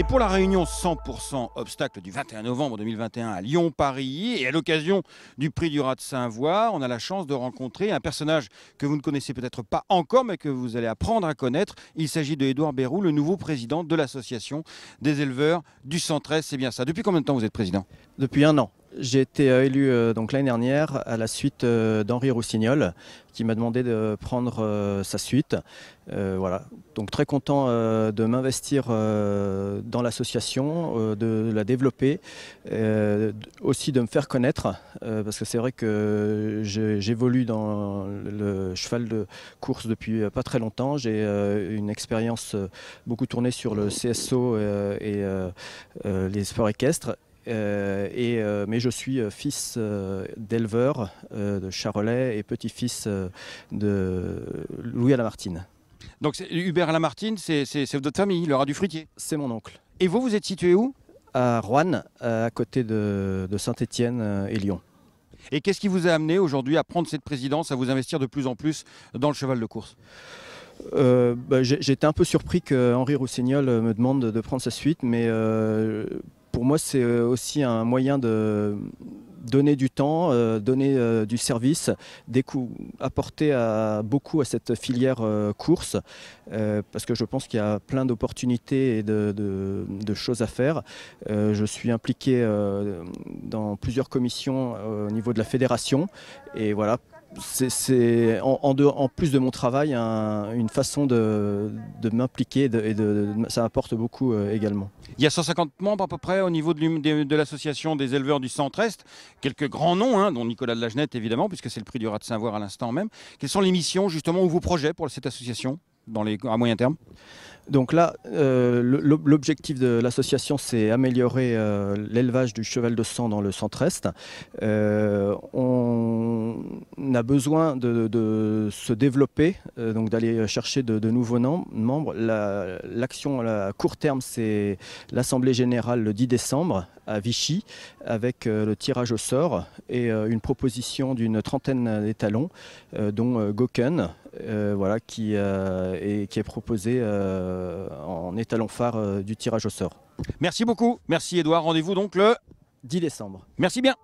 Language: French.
Et pour la réunion 100% obstacle du 21 novembre 2021 à Lyon-Paris, et à l'occasion du prix du rat de saint voix on a la chance de rencontrer un personnage que vous ne connaissez peut-être pas encore, mais que vous allez apprendre à connaître. Il s'agit de Édouard Bérou, le nouveau président de l'association des éleveurs du Centre-Est. C'est bien ça. Depuis combien de temps vous êtes président Depuis un an. J'ai été euh, élu euh, donc l'année dernière à la suite euh, d'Henri Roussignol qui m'a demandé de prendre sa suite. voilà, donc très content de m'investir dans l'association, de la développer, aussi de me faire connaître parce que c'est vrai que j'évolue dans le cheval de course depuis pas très longtemps. J'ai une expérience beaucoup tournée sur le CSO et les sports équestres euh, et, euh, mais je suis euh, fils d'éleveur de Charolais et petit-fils de Louis Lamartine. Donc Hubert Lamartine, c'est votre famille, le rat du fruitier C'est mon oncle. Et vous, vous êtes situé où À Rouen, à côté de, Saint-Étienne et Lyon. Et qu'est-ce qui vous a amené aujourd'hui à prendre cette présidence, à vous investir de plus en plus dans le cheval de course bah, J'étais un peu surpris que Henri Roussignol me demande de prendre sa suite, mais pour moi, c'est euh, aussi un moyen de donner du temps, euh, donner euh, du service, apporter à, beaucoup à cette filière course, parce que je pense qu'il y a plein d'opportunités et de, choses à faire. je suis impliqué dans plusieurs commissions au niveau de la fédération, et voilà, c'est en, en, plus de mon travail une façon de, m'impliquer et, de, ça apporte beaucoup euh, également. Il y a 150 membres à peu près au niveau de l'association des éleveurs du Centre-Est, quelques grands noms, hein, dont Nicolas de Lagenette évidemment, puisque c'est le prix du rat de saint à l'instant même. Quelles sont les missions justement ou vos projets pour cette association dans les, à moyen terme donc là, euh, l'objectif de l'association, c'est améliorer euh, l'élevage du cheval de sang dans le centre-est. Euh, on a besoin de, se développer, donc d'aller chercher de, nouveaux membres. L'action à court terme, c'est l'Assemblée générale le 10 décembre à Vichy avec euh, le tirage au sort et euh, une proposition d'une trentaine d'étalons, euh, dont Goken, voilà, qui, est, qui est proposé en étalon phare du tirage au sort. Merci beaucoup, merci Edouard. Rendez-vous donc le 10 décembre. Merci bien.